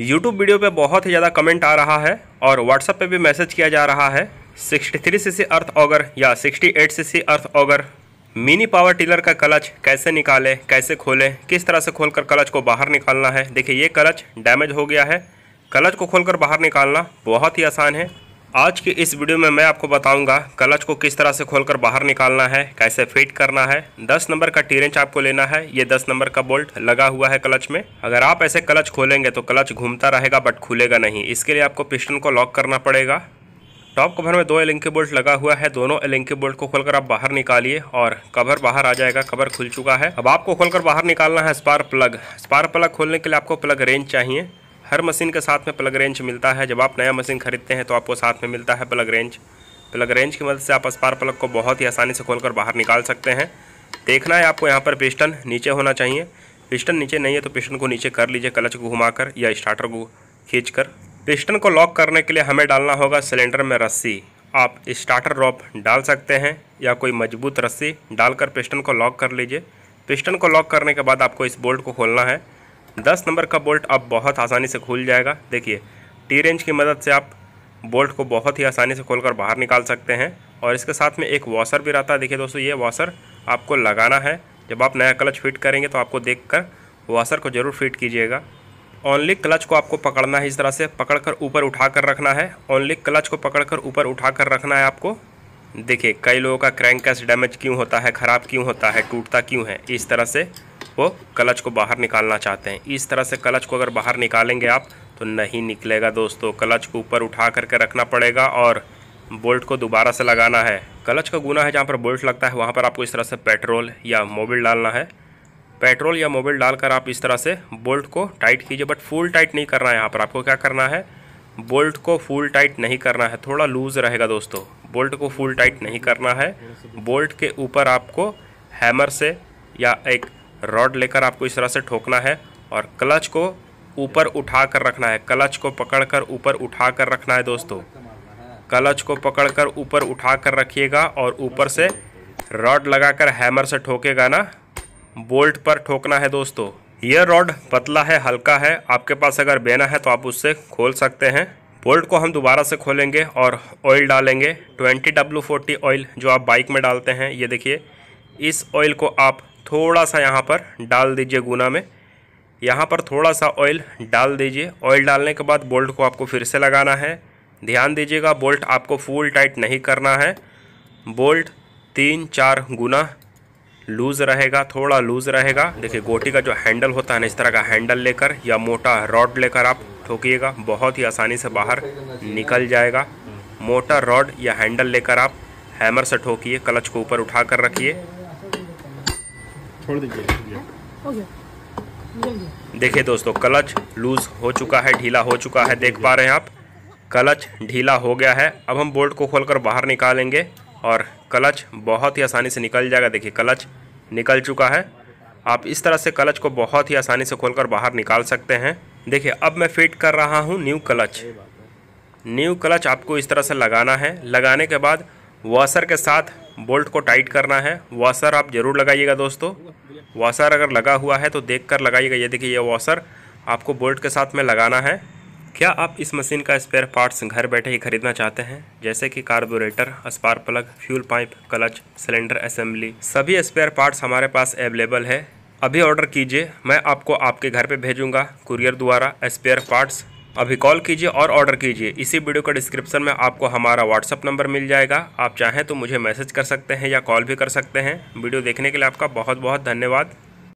YouTube video पे बहुत ही ज़्यादा कमेंट आ रहा है और व्हाट्सअप पे भी मैसेज किया जा रहा है 63 सी अर्थ ऑगर या 68 C earth auger mini power tiller का क्लच कैसे निकालें कैसे खोलें किस तरह से खोलकर क्लच को बाहर निकालना है देखिए ये क्लच डैमेज हो गया है क्लच को खोलकर बाहर निकालना बहुत ही आसान है आज की इस वीडियो में मैं आपको बताऊंगा क्लच को किस तरह से खोलकर बाहर निकालना है कैसे फिट करना है 10 नंबर का टी रेंच आपको लेना है ये 10 नंबर का बोल्ट लगा हुआ है क्लच में अगर आप ऐसे क्लच खोलेंगे तो क्लच घूमता रहेगा बट खुलेगा नहीं इसके लिए आपको पिस्टन को लॉक करना पड़ेगा टॉप कवर में दो एलिंकी बोल्ट लगा हुआ है दोनों एलिंकी बोल्ट को खोलकर आप बाहर निकालिए और कवर बाहर आ जाएगा कवर खुल चुका है अब आपको खोलकर बाहर निकालना है स्पार प्लग स्पार प्लग खोलने के लिए आपको प्लग रेंज चाहिए हर मशीन के साथ में प्लग रेंज मिलता है जब आप नया मशीन खरीदते हैं तो आपको साथ में मिलता है प्लग रेंज प्लग रेंज की मदद से आप स्पार प्लग को बहुत ही आसानी से खोलकर बाहर निकाल सकते हैं देखना है आपको यहाँ पर पिस्टन नीचे होना चाहिए पिस्टन नीचे नहीं है तो पिस्टन को नीचे कर लीजिए क्लच को घुमाकर या स्टार्टर को खींच कर पिस्टन को लॉक करने के लिए हमें डालना होगा सिलेंडर में रस्सी आप स्टार्टर रॉप डाल सकते हैं या कोई मजबूत रस्सी डालकर पिस्टन को लॉक कर लीजिए पिस्टन को लॉक करने के बाद आपको इस बोल्ट को खोलना है 10 नंबर का बोल्ट अब बहुत आसानी से खुल जाएगा देखिए टी रेंज की मदद से आप बोल्ट को बहुत ही आसानी से खोलकर बाहर निकाल सकते हैं और इसके साथ में एक वॉशर भी रहता है देखिए दोस्तों ये वॉशर आपको लगाना है जब आप नया क्लच फिट करेंगे तो आपको देख कर वॉशर को ज़रूर फिट कीजिएगा ओनली क्लच को आपको पकड़ना है इस तरह से पकड़ कर ऊपर उठा कर रखना है ओनली क्लच को पकड़ कर ऊपर उठा कर रखना है आपको देखिए कई लोगों का क्रैंक कैस डैमेज क्यों होता है ख़राब क्यों होता है टूटता क्यों है इस तरह से को क्लच को बाहर निकालना चाहते हैं इस तरह से कलच को अगर बाहर निकालेंगे आप तो नहीं निकलेगा दोस्तों क्लच को ऊपर उठा करके रखना पड़ेगा और बोल्ट को दोबारा से लगाना है क्लच का गुना है जहाँ पर बोल्ट लगता है वहाँ पर आपको इस तरह से पेट्रोल या मोबिल डालना है पेट्रोल या मोबिल डालकर आप इस तरह से बोल्ट को टाइट कीजिए बट फुल टाइट नहीं करना है यहाँ पर आपको क्या करना है बोल्ट को फुल टाइट नहीं करना है थोड़ा लूज़ रहेगा दोस्तों बोल्ट को फुल टाइट नहीं करना है बोल्ट के ऊपर आपको हैमर से या एक रॉड लेकर आपको इस तरह से ठोकना है और क्लच को ऊपर उठा कर रखना है क्लच को पकड़ कर ऊपर उठा कर रखना है दोस्तों क्लच को पकड़ कर ऊपर उठा कर रखिएगा और ऊपर से रॉड लगाकर हैमर से ठोकेगा ना बोल्ट पर ठोकना है दोस्तों यह रॉड पतला है हल्का है आपके पास अगर बेना है तो आप उससे खोल सकते हैं बोल्ट को हम दोबारा से खोलेंगे और ऑयल डालेंगे ट्वेंटी डब्ल्यू फोर्टी ऑयल जो आप बाइक में डालते हैं ये देखिए इस ऑयल को आप थोड़ा सा यहाँ पर डाल दीजिए गुना में यहाँ पर थोड़ा सा ऑयल डाल दीजिए ऑयल डालने के बाद बोल्ट को आपको फिर से लगाना है ध्यान दीजिएगा बोल्ट आपको फुल टाइट नहीं करना है बोल्ट तीन चार गुना लूज़ रहेगा थोड़ा लूज़ रहेगा देखिए गोटी का जो हैंडल होता है ना इस तरह का हैंडल लेकर या मोटा रॉड लेकर आप ठोकिएगा बहुत ही आसानी से बाहर निकल जाएगा मोटा रॉड या हैंडल लेकर आप हैमर से ठोकिए क्लच को ऊपर उठा कर रखिए छोड़ दीजिए देखिए दोस्तों क्लच लूज हो चुका है ढीला हो चुका है देख पा रहे हैं आप क्लच ढीला हो गया है अब हम बोल्ट को खोलकर बाहर निकालेंगे और क्लच बहुत ही आसानी से निकल जाएगा देखिए क्लच निकल चुका है आप इस तरह से क्लच को बहुत ही आसानी से खोलकर बाहर निकाल सकते हैं देखिए अब मैं फिट कर रहा हूँ न्यू क्लच न्यू क्लच आपको इस तरह से लगाना है लगाने के बाद वॉशर के साथ बोल्ट को टाइट करना है वॉशर आप ज़रूर लगाइएगा दोस्तों वॉशर अगर लगा हुआ है तो देख कर लगाइएगा ये देखिए ये वॉशर आपको बोल्ट के साथ में लगाना है क्या आप इस मशीन का स्पेयर पार्ट्स घर बैठे ही खरीदना चाहते हैं जैसे कि carburettor spark plug fuel pipe clutch cylinder assembly सभी स्पेयर पार्ट्स हमारे पास अवेलेबल है अभी ऑर्डर कीजिए मैं आपको आपके घर पे भेजूंगा कुरियर द्वारा स्पेयर पार्ट्स अभी कॉल कीजिए और ऑर्डर कीजिए इसी वीडियो का डिस्क्रिप्शन में आपको हमारा व्हाट्सअप नंबर मिल जाएगा आप चाहें तो मुझे मैसेज कर सकते हैं या कॉल भी कर सकते हैं वीडियो देखने के लिए आपका बहुत बहुत धन्यवाद